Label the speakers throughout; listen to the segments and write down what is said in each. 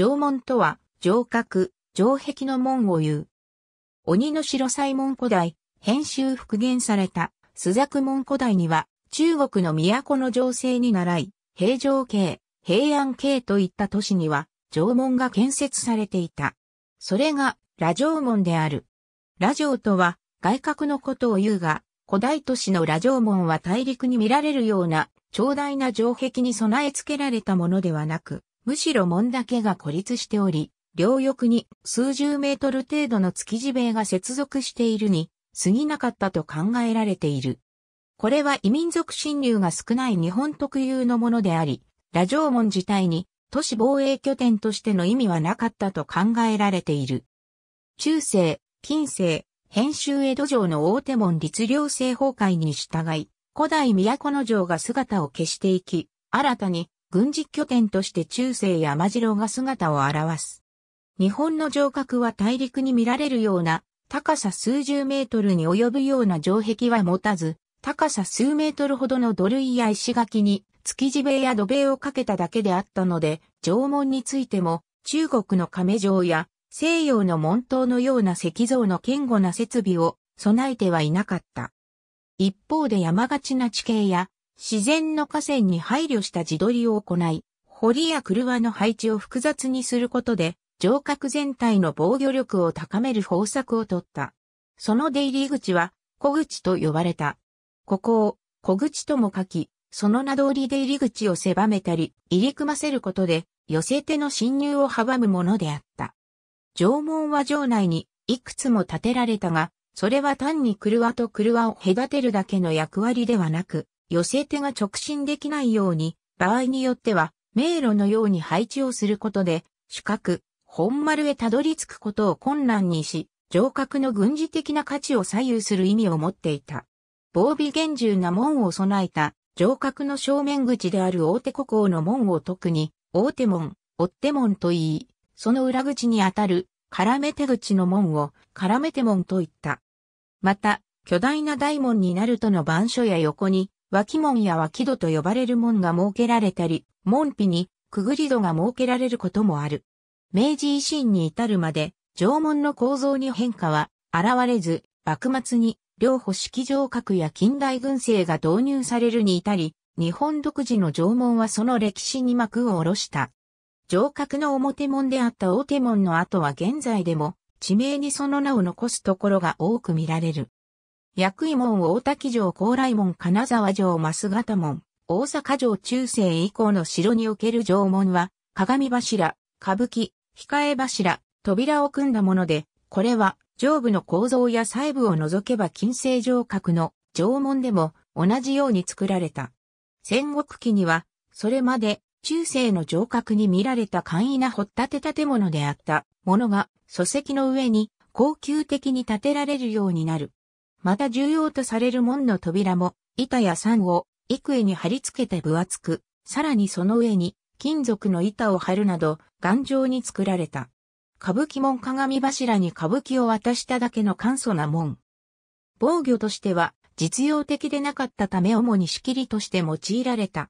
Speaker 1: 城門とは、城郭、城壁の門を言う。鬼の城西門古代、編集復元された、朱雀門古代には、中国の都の情勢に習い、平城系、平安系といった都市には、城門が建設されていた。それが、羅城門である。羅城とは、外郭のことを言うが、古代都市の羅城門は大陸に見られるような、長大な城壁に備え付けられたものではなく、むしろ門だけが孤立しており、両翼に数十メートル程度の築地塀が接続しているに過ぎなかったと考えられている。これは異民族侵入が少ない日本特有のものであり、ラジオ門自体に都市防衛拠点としての意味はなかったと考えられている。中世、近世、編集江戸城の大手門律令制崩壊に従い、古代都の城が姿を消していき、新たに軍事拠点として中世山城が姿を現す。日本の城郭は大陸に見られるような高さ数十メートルに及ぶような城壁は持たず、高さ数メートルほどの土塁や石垣に築地塀や土塀をかけただけであったので、城門についても中国の亀城や西洋の門頭のような石像の堅固な設備を備えてはいなかった。一方で山がちな地形や自然の河川に配慮した自撮りを行い、堀や車の配置を複雑にすることで、城郭全体の防御力を高める方策をとった。その出入り口は、小口と呼ばれた。ここを、小口とも書き、その名通り出入り口を狭めたり、入り組ませることで、寄せ手の侵入を阻むものであった。城門は城内にいくつも建てられたが、それは単に車と車を隔てるだけの役割ではなく、寄せ手が直進できないように、場合によっては、迷路のように配置をすることで、主角、本丸へたどり着くことを困難にし、城郭の軍事的な価値を左右する意味を持っていた。防備厳重な門を備えた、城郭の正面口である大手古王の門を特に、大手門、追手門と言い、その裏口にあたる、絡め手口の門を、絡め手門と言った。また、巨大な大門になるとの番所や横に、脇門や脇戸と呼ばれる門が設けられたり、門扉にくぐり戸が設けられることもある。明治維新に至るまで、城門の構造に変化は現れず、幕末に両保式城郭や近代軍政が導入されるに至り、日本独自の城門はその歴史に幕を下ろした。城郭の表門であった大手門の後は現在でも地名にその名を残すところが多く見られる。薬井門大滝城高麗門金沢城増形門、大阪城中世以降の城における城門は、鏡柱、歌舞伎、控え柱、扉を組んだもので、これは上部の構造や細部を除けば近世城郭の城門でも同じように作られた。戦国期には、それまで中世の城郭に見られた簡易な掘立て建物であったものが、礎石の上に恒久的に建てられるようになる。また重要とされる門の扉も、板や桟を、幾重に貼り付けて分厚く、さらにその上に、金属の板を貼るなど、頑丈に作られた。歌舞伎門鏡柱に歌舞伎を渡しただけの簡素な門。防御としては、実用的でなかったため主に仕切りとして用いられた。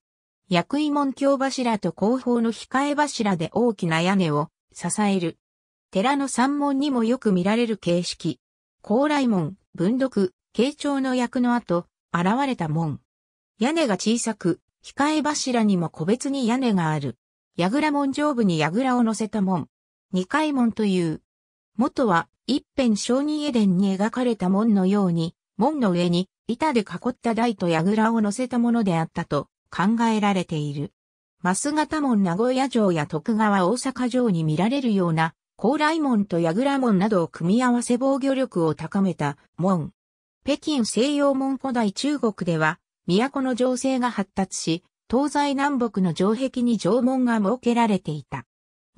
Speaker 1: 薬衣門橋柱と後方の控え柱で大きな屋根を支える。寺の山門にもよく見られる形式。高麗門、文読、慶長の役の後、現れた門。屋根が小さく、控え柱にも個別に屋根がある。櫓門上部に櫓を乗せた門。二階門という。元は、一辺商人絵伝に描かれた門のように、門の上に板で囲った台と櫓を乗せたものであったと考えられている。マス型門名古屋城や徳川大阪城に見られるような高麗門と矢倉門などを組み合わせ防御力を高めた門。北京西洋門古代中国では、都の情勢が発達し、東西南北の城壁に城門が設けられていた。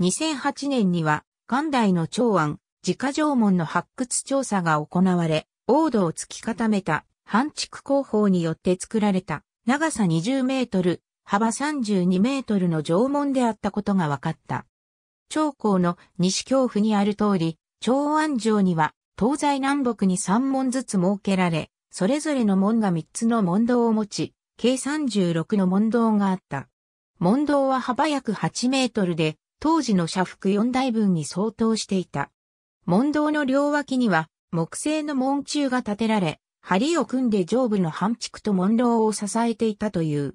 Speaker 1: 2008年には、元代の長安、自家城門の発掘調査が行われ、王道を突き固めた、半築工法によって作られた、長さ20メートル、幅32メートルの城門であったことが分かった。長江の西京府にある通り、長安城には東西南北に3門ずつ設けられ、それぞれの門が3つの門道を持ち、計36の門道があった。門道は幅約8メートルで、当時の社服4台分に相当していた。門道の両脇には木製の門柱が建てられ、梁を組んで上部の半区と門楼を支えていたという。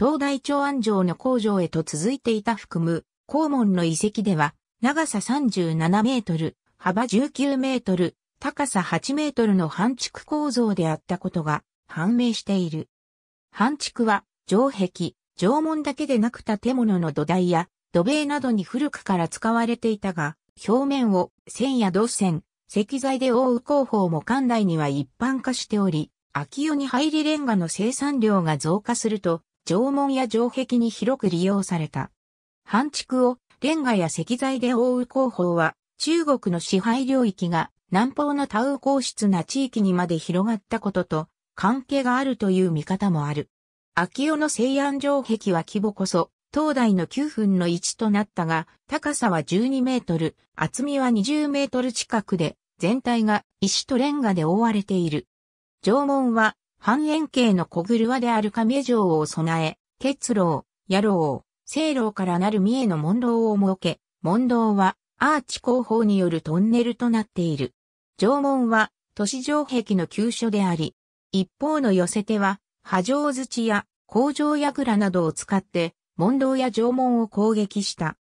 Speaker 1: 東大長安城の工場へと続いていた含む肛門の遺跡では、長さ37メートル、幅19メートル、高さ8メートルの半畜構造であったことが判明している。半畜は、城壁、城門だけでなく建物の土台や土塀などに古くから使われていたが、表面を線や銅線、石材で覆う工法も館内には一般化しており、秋夜に入りレンガの生産量が増加すると、城門や城壁に広く利用された。半畜をレンガや石材で覆う工法は、中国の支配領域が南方のタウ皇室な地域にまで広がったことと関係があるという見方もある。秋代の西安城壁は規模こそ、東大の9分の1となったが、高さは12メートル、厚みは20メートル近くで、全体が石とレンガで覆われている。城門は半円形の小車である亀城を備え、結露、野郎、西楼からなる三重の門楼を設け、門楼はアーチ工法によるトンネルとなっている。城門は都市城壁の急所であり、一方の寄せ手は、波状土や工場やぐらなどを使って、門楼や城門を攻撃した。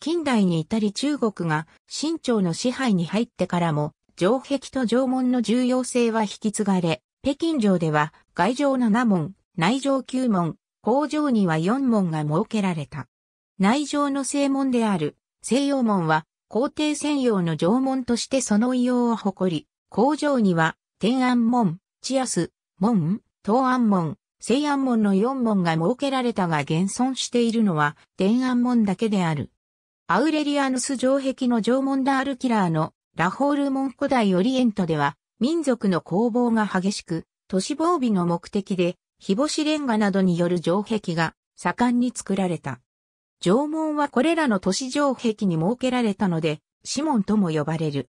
Speaker 1: 近代に至り中国が清朝の支配に入ってからも、城壁と城門の重要性は引き継がれ、北京城では外城7門、内城9門、工場には4門が設けられた。内城の正門である西洋門は皇帝専用の城門としてその異様を誇り、工場には天安門、千安、門、東安門、西安門の4門が設けられたが現存しているのは天安門だけである。アウレリアヌス城壁の城門ダールキラーのラホール門古代オリエントでは民族の攻防が激しく、都市防備の目的で日干しレンガなどによる城壁が盛んに作られた。城門はこれらの都市城壁に設けられたので、シモンとも呼ばれる。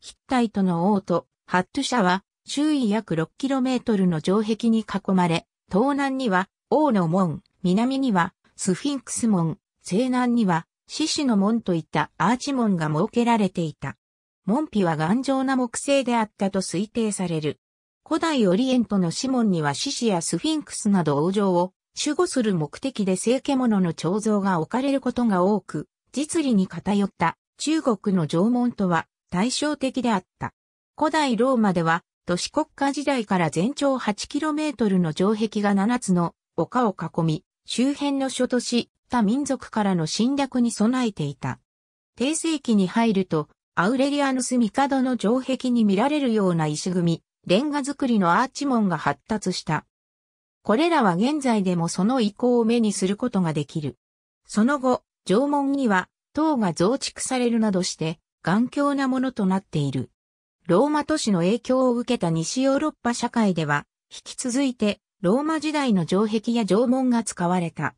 Speaker 1: ヒッタイトの王とハット社は周囲約 6km の城壁に囲まれ、東南には王の門、南にはスフィンクス門、西南には獅子の門といったアーチ門が設けられていた。門扉は頑丈な木製であったと推定される。古代オリエントのシモンには獅子やスフィンクスなど王城を守護する目的で聖獣の彫像が置かれることが多く、実利に偏った中国の縄文とは対照的であった。古代ローマでは都市国家時代から全長 8km の城壁が7つの丘を囲み、周辺の諸都市、他民族からの侵略に備えていた。低世紀に入ると、アウレリアヌス帝の城壁に見られるような石組み、レンガ造りのアーチ門が発達した。これらは現在でもその遺構を目にすることができる。その後、縄文には塔が増築されるなどして頑強なものとなっている。ローマ都市の影響を受けた西ヨーロッパ社会では、引き続いてローマ時代の城壁や縄文が使われた。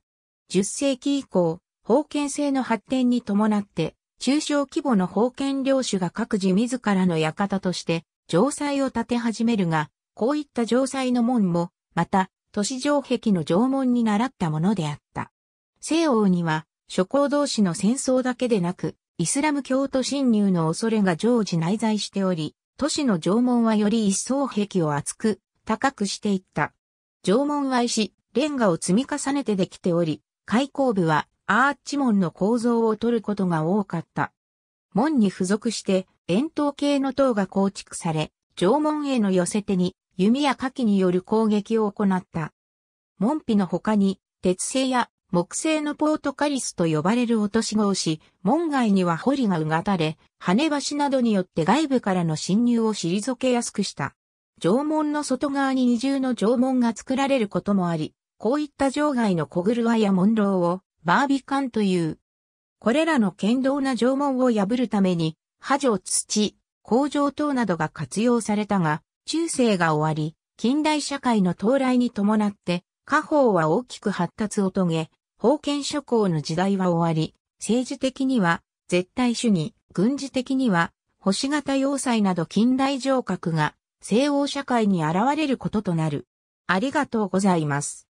Speaker 1: 10世紀以降、封建制の発展に伴って、中小規模の封建領主が各自自らの館として城塞を建て始めるが、こういった城塞の門も、また、都市城壁の城門に倣ったものであった。西欧には、諸侯同士の戦争だけでなく、イスラム教徒侵入の恐れが常時内在しており、都市の城門はより一層壁を厚く、高くしていった。城門は石、レンガを積み重ねてできており、開口部はアーチ門の構造を取ることが多かった。門に付属して円筒形の塔が構築され、縄文への寄せ手に弓や火器による攻撃を行った。門扉の他に、鉄製や木製のポートカリスと呼ばれる落とし子をし、門外には堀がうがたれ、羽橋などによって外部からの侵入を退けやすくした。縄文の外側に二重の縄文が作られることもあり、こういった城外の小車や門楼をバービカンという。これらの堅牢な縄文を破るために、波状土、工場等などが活用されたが、中世が終わり、近代社会の到来に伴って、家宝は大きく発達を遂げ、封建諸侯の時代は終わり、政治的には絶対主義、軍事的には星型要塞など近代城郭が西欧社会に現れることとなる。ありがとうございます。